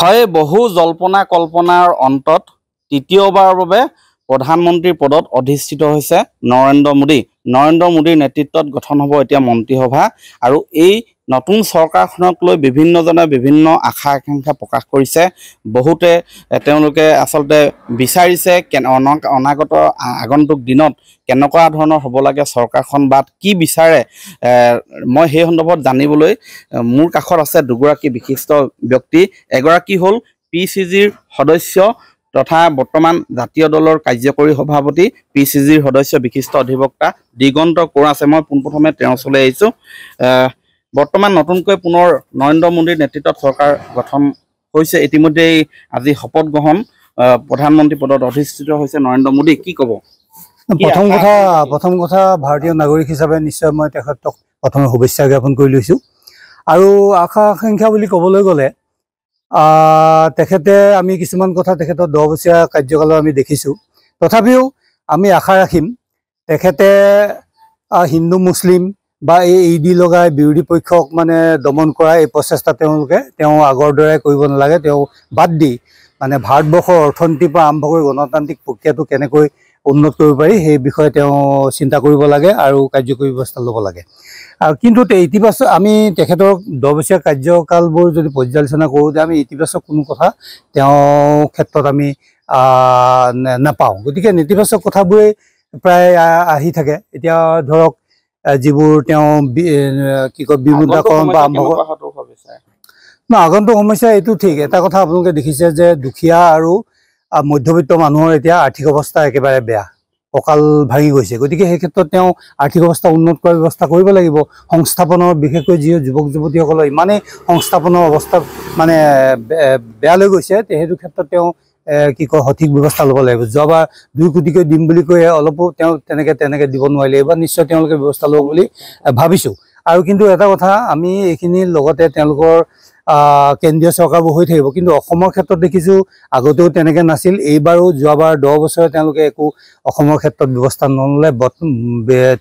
হয় বহু জল্পনা কল্পনাৰ অন্তত তৃতীয়বাৰৰ বাবে প্ৰধানমন্ত্ৰীৰ পদত অধিষ্ঠিত হৈছে নৰেন্দ্ৰ মোদী নৰেন্দ্ৰ মোদীৰ নেতৃত্বত গঠন হ'ব এতিয়া মন্ত্ৰীসভা আৰু এই নতুন চৰকাৰখনক লৈ বিভিন্নজনে বিভিন্ন আশা আকাংক্ষা প্ৰকাশ কৰিছে বহুতে তেওঁলোকে আচলতে বিচাৰিছে অনাগত আগন্তুক দিনত কেনেকুৱা ধৰণৰ হ'ব লাগে চৰকাৰখন বা কি বিচাৰে মই সেই সন্দৰ্ভত জানিবলৈ মোৰ কাষত আছে দুগৰাকী বিশিষ্ট ব্যক্তি এগৰাকী হ'ল পি চি জিৰ সদস্য তথা বৰ্তমান জাতীয় দলৰ কাৰ্যকৰী সভাপতি পি চি জিৰ সদস্য বিশিষ্ট অধিবক্তা দিগন্ত কোঁৱৰ আছে মই পোনপ্ৰথমে তেওঁৰ ওচৰলৈ আহিছোঁ বৰ্তমান নতুনকৈ পুনৰ নৰেন্দ্ৰ মোদীৰ নেতৃত্বত চৰকাৰ গঠন হৈছে ইতিমধ্যেই আজি শপত গ্ৰহণ প্ৰধানমন্ত্ৰী পদত অধিষ্ঠিত হৈছে নৰেন্দ্ৰ মোদী কি ক'ব প্ৰথম কথা প্ৰথম কথা ভাৰতীয় নাগৰিক হিচাপে নিশ্চয় মই তেখেতক প্ৰথমে শুভেচ্ছা জ্ঞাপন কৰি লৈছোঁ আৰু আশা আকাংক্ষা বুলি ক'বলৈ গ'লে তেখেতে আমি কিছুমান কথা তেখেতৰ দহ বছৰীয়া কাৰ্যকালত আমি দেখিছোঁ তথাপিও আমি আশা ৰাখিম তেখেতে হিন্দু মুছলিম বা এই ই e ডি লগাই বিৰোধী পক্ষক মানে দমন কৰা এই প্ৰচেষ্টা তেওঁলোকে তেওঁ আগৰ দৰে কৰিব নালাগে তেওঁ বাদ দি মানে ভাৰতবৰ্ষৰ অৰ্থনীতিৰ পৰা আৰম্ভ কৰি গণতান্ত্ৰিক প্ৰক্ৰিয়াটো কেনেকৈ উন্নত কৰিব পাৰি সেই বিষয়ে তেওঁ চিন্তা কৰিব লাগে আৰু কাৰ্যকৰী ব্যৱস্থা ল'ব লাগে আৰু কিন্তু ইতিবাচক আমি তেখেতৰ দহ বছৰীয়া কাৰ্যকালবোৰ যদি পৰ্যালোচনা কৰোঁ যে আমি ইতিবাচক কোনো কথা তেওঁ ক্ষেত্ৰত আমি নাপাওঁ গতিকে নেতিবাচক কথাবোৰেই প্ৰায় আহি থাকে এতিয়া ধৰক যিবোৰ তেওঁ আগন্তুক সমস্যা এইটো ঠিক এটা কথা আপোনালোকে দেখিছে যে দুখীয়া আৰু মধ্যবিত্ত মানুহৰ এতিয়া আৰ্থিক অৱস্থা একেবাৰে বেয়া অকাল ভাঙি গৈছে গতিকে সেই ক্ষেত্ৰত তেওঁ আৰ্থিক অৱস্থা উন্নত কৰাৰ ব্যৱস্থা কৰিব লাগিব সংস্থাপনৰ বিশেষকৈ যি যুৱক যুৱতীসকলৰ ইমানেই সংস্থাপনৰ অৱস্থা মানে বেয়ালৈ গৈছে সেইটো ক্ষেত্ৰত তেওঁ কি কয় সঠিক ব্যৱস্থা ল'ব লাগিব যোৱাবাৰ দুই কোটিকৈ দিম বুলি কৈ অলপো তেওঁ তেনেকৈ তেনেকৈ দিব নোৱাৰিলে এইবাৰ নিশ্চয় তেওঁলোকে ব্যৱস্থা ল'ব বুলি ভাবিছোঁ আৰু কিন্তু এটা কথা আমি এইখিনিৰ লগতে তেওঁলোকৰ কেন্দ্ৰীয় চৰকাৰবোৰ হৈ থাকিব কিন্তু অসমৰ ক্ষেত্ৰত দেখিছোঁ আগতেও তেনেকৈ নাছিল এইবাৰো যোৱাবাৰ দহ বছৰে তেওঁলোকে একো অসমৰ ক্ষেত্ৰত ব্যৱস্থা নল'লে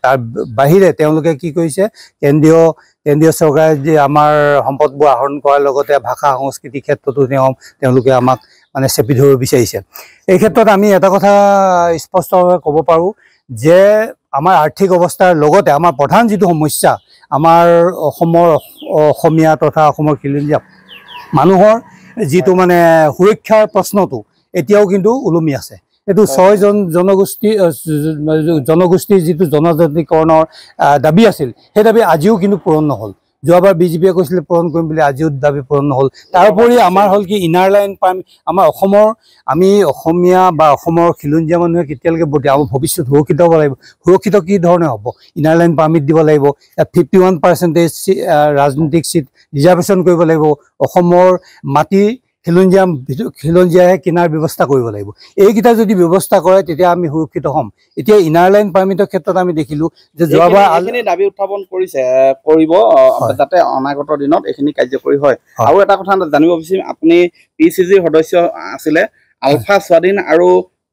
তাৰ বাহিৰে তেওঁলোকে কি কৰিছে কেন্দ্ৰীয় কেন্দ্ৰীয় চৰকাৰে যে আমাৰ সম্পদবোৰ আহৰণ কৰাৰ লগতে ভাষা সংস্কৃতিৰ ক্ষেত্ৰতো তেওঁ তেওঁলোকে আমাক মানে চেপি ধৰিব বিচাৰিছে এই ক্ষেত্ৰত আমি এটা কথা স্পষ্টভাৱে ক'ব পাৰোঁ যে আমাৰ আৰ্থিক অৱস্থাৰ লগতে আমাৰ প্ৰধান যিটো সমস্যা আমাৰ অসমৰ অসমীয়া তথা অসমৰ খিলঞ্জীয়া মানুহৰ যিটো মানে সুৰক্ষাৰ প্ৰশ্নটো এতিয়াও কিন্তু ওলমি আছে এইটো ছয়জন জনগোষ্ঠী জনগোষ্ঠীৰ যিটো জনজাতিকৰণৰ দাবী আছিল সেই দাবী আজিও কিন্তু পূৰণ নহ'ল যোৱাবাৰ বিজেপিয়ে কৈছিলে পূৰণ কৰিম বুলি আজিও দাবী পূৰণ নহ'ল তাৰোপৰি আমাৰ হ'ল কি ইনাৰ লাইন পাৰ্মিট আমাৰ অসমৰ আমি অসমীয়া বা অসমৰ খিলঞ্জীয়া মানুহে কেতিয়ালৈকে আমাৰ ভৱিষ্যত সুৰক্ষিত হ'ব লাগিব সুৰক্ষিত কি ধৰণে হ'ব ইনাৰ লাইন পাৰ্মিট দিব লাগিব ফিফটি ওৱান পাৰ্চেণ্টেজ ৰাজনৈতিক চিট ৰিজাৰ্ভেশ্যন কৰিব লাগিব অসমৰ মাটিৰ খিলঞ্জীয়া খিলঞ্জীয়াহে কিনাৰ ব্যৱস্থা কৰিব লাগিব এইকেইটা যদি ব্যৱস্থা কৰে তেতিয়া আমি সুৰক্ষিত হ'ম এতিয়া ইনাৰ লাইন পাৰ্মিটৰ ক্ষেত্ৰত আমি দেখিলো যে যোৱাবাৰ দাবী উত্থাপন কৰিছে কৰিব যাতে অনাগত দিনত এইখিনি কাৰ্যকৰী হয় আৰু এটা কথা জানিব বিচাৰিম আপুনি পি চি জিৰ সদস্য আছিলে আলফা স্বাধীন আৰু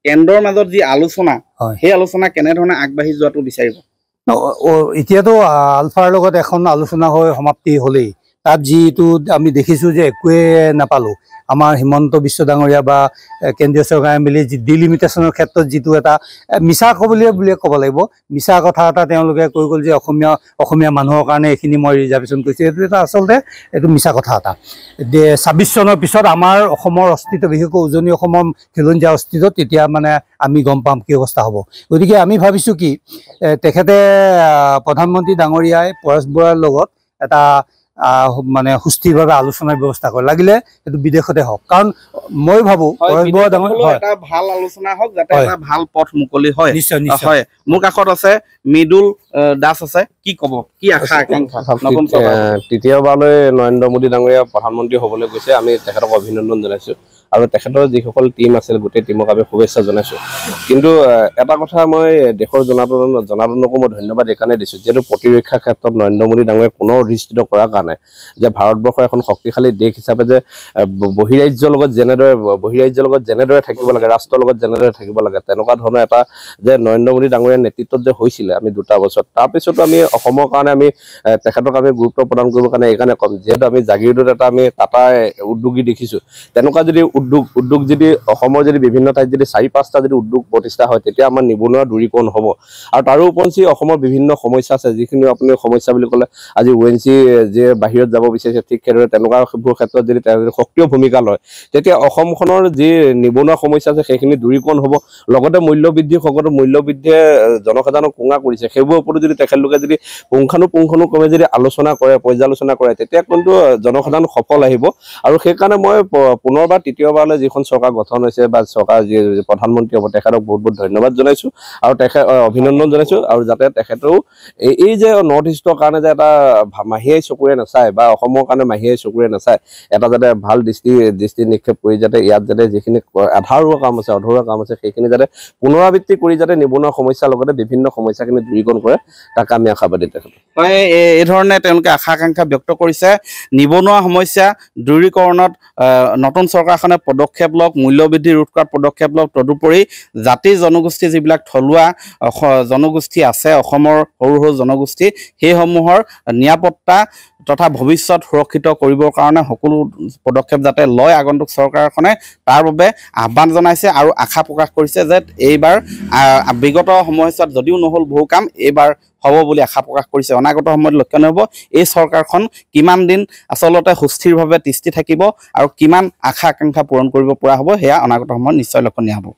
কেন্দ্ৰৰ মাজত যি আলোচনা সেই আলোচনা কেনেধৰণে আগবাঢ়ি যোৱাটো বিচাৰিব এতিয়াতো আলফাৰ লগত এখন আলোচনা হৈ সমাপ্তি হ'লেই তাত যিটো আমি দেখিছোঁ যে একোৱে নাপালোঁ আমাৰ হিমন্ত বিশ্ব ডাঙৰীয়া বা কেন্দ্ৰীয় চৰকাৰে এম যি ডিলিমিটেশ্যনৰ ক্ষেত্ৰত যিটো এটা মিছা কবলীয়া বুলিয়ে ক'ব লাগিব মিছা কথা এটা তেওঁলোকে কৈ গ'ল যে অসমীয়া অসমীয়া মানুহৰ কাৰণে এইখিনি মই ৰিজাৰ্ভেশ্যন কৰিছোঁ এইটো এটা আচলতে এইটো মিছা কথা এটা ছাব্বিছ চনৰ পিছত আমাৰ অসমৰ অস্তিত্ব বিশেষকৈ উজনি অসমৰ খিলঞ্জীয়া অস্তিত্ব তেতিয়া মানে আমি গম পাম কি অৱস্থা হ'ব গতিকে আমি ভাবিছোঁ কি তেখেতে প্ৰধানমন্ত্ৰী ডাঙৰীয়াই পৰেশ বৰাৰ লগত এটা মানে সুস্থিরভাবে আলোচনার ব্যবস্থা করে লাগিলে সেটা বিদেশতে হোক কারণ মই ভাবো ভাল আলোচনা হোক যাতে ভাল পথ মুকলি হয় নিশ্চয় নিশ্চয় মোক কাষত আছে মৃদুল দাস আছে কি কব কি আশা আকাঙ্ক্ষা তৃতীয়বারলে নরেন্দ্র মোদী ডাঙৰীয়া প্ৰধানমন্ত্ৰী হবলৈ গৈছে আমি তেখেতক অভিনন্দন জনাইছো আৰু তেখেতৰ যিসকল টীম আছিল গোটেই টীমক আমি শুভেচ্ছা জনাইছোঁ কিন্তু এটা কথা মই দেশৰ জনাতন জনাতনকো মই ধন্যবাদ এই কাৰণে দিছোঁ যিহেতু প্ৰতিৰক্ষাৰ ক্ষেত্ৰত নৰেন্দ্ৰ মোদী ডাঙৰে পুনৰ অধিষ্ঠিত কৰাৰ কাৰণে যে ভাৰতবৰ্ষৰ এখন শক্তিশালী দেশ হিচাপে যে বহিৰাজ্যৰ লগত যেনেদৰে বহিৰাজ্যৰ লগত যেনেদৰে থাকিব লাগে ৰাষ্ট্ৰৰ লগত যেনেদৰে থাকিব লাগে তেনেকুৱা ধৰণৰ এটা যে নৰেন্দ্ৰ মোদী ডাঙৰীয়া নেতৃত্বত যে হৈছিলে আমি দুটা বছৰত তাৰপিছতো আমি অসমৰ কাৰণে আমি তেখেতক আমি গুৰুত্ব প্ৰদান কৰিবৰ কাৰণে এইকাৰণে ক'ম যিহেতু আমি জাগিৰোডত এটা আমি টাটা উদ্যোগী দেখিছোঁ তেনেকুৱা যদি উদ্যোগ উদ্যোগ যদি অসমৰ যদি বিভিন্ন ঠাইত যদি চাৰি পাঁচটা যদি উদ্যোগ প্ৰতিষ্ঠা হয় তেতিয়া আমাৰ নিবনুৱা দূৰীকৰণ হ'ব আৰু তাৰো উপৰঞ্চি অসমৰ বিভিন্ন সমস্যা আছে যিখিনি আপুনি সমস্যা বুলি ক'লে আজি ও এন চি যে বাহিৰত যাব বিচাৰিছে ঠিক সেইদৰে তেনেকুৱাবোৰ ক্ষেত্ৰত যদি তেওঁ যদি সক্ৰিয় ভূমিকা লয় তেতিয়া অসমখনৰ যি নিবনুৱা সমস্যা আছে সেইখিনি দূৰীকৰণ হ'ব লগতে মূল্যবৃদ্ধি সকলো মূল্যবৃদ্ধিয়ে জনসাধাৰণক কোঙা কৰিছে সেইবোৰৰ ওপৰতো যদি তেখেতলোকে যদি পুংখানুপুংখানুক্ৰমে যদি আলোচনা কৰে পৰ্যালোচনা কৰে তেতিয়া কিন্তু জনসাধাৰণ সফল আহিব আৰু সেইকাৰণে মই পুনৰবাৰ তৃতীয় দ্বিতীয়বাৰলৈ যিখন চৰকাৰ গঠন হৈছে বা চৰকাৰ যি প্ৰধানমন্ত্ৰী হ'ব তেখেতক বহুত বহুত ধন্যবাদ জনাইছোঁ আৰু তেখেত অভিনন্দন জনাইছোঁ আৰু যাতে তেখেতেও এই যে নৰ্থ ইষ্টৰ কাৰণে যে এটা মাহীয়াই চকুৰে নাচায় বা অসমৰ কাৰণে মাহীয়াই চকুৰে নাচায় এটা যাতে ভাল দৃষ্টি দৃষ্টি নিক্ষেপ কৰি যাতে ইয়াত যাতে যিখিনি আধাৰুৱা কাম আছে অধৰুৱা কাম আছে সেইখিনি যাতে পুনৰাবৃত্তি কৰি যাতে নিবনুৱা সমস্যাৰ লগতে বিভিন্ন সমস্যাখিনি দূৰীকৰণ কৰে তাক আমি আশাবাদী তেখেতক এইধৰণে তেওঁলোকে আশা আকাংক্ষা ব্যক্ত কৰিছে নিবনুৱা সমস্যা দূৰীকৰণত নতুন চৰকাৰখনে কৰিবলৈ পদক্ষেপ লওক মূল্যবৃদ্ধি ৰোধ কৰা পদক্ষেপ লওক তদুপৰি জাতি জনগোষ্ঠী যিবিলাক থলুৱা জনগোষ্ঠী আছে অসমৰ সৰু সৰু জনগোষ্ঠী সেইসমূহৰ নিৰাপত্তা তথা ভৱিষ্যত সুৰক্ষিত কৰিবৰ কাৰণে সকলো পদক্ষেপ যাতে লয় আগন্তুক চৰকাৰখনে তাৰ বাবে আহ্বান জনাইছে আৰু আশা প্ৰকাশ কৰিছে যে এইবাৰ বিগত সময়ছোৱাত যদিও নহ'ল বহু কাম এইবাৰ হ'ব বুলি আশা প্ৰকাশ কৰিছে অনাগত সময়ত লক্ষণীয় হ'ব এই চৰকাৰখন কিমান দিন আচলতে সুস্থিৰভাৱে তিষ্টি থাকিব আৰু কিমান আশা আকাংক্ষা পূৰণ কৰিব পৰা হ'ব সেয়া অনাগত সময়ত নিশ্চয় লক্ষণীয় হ'ব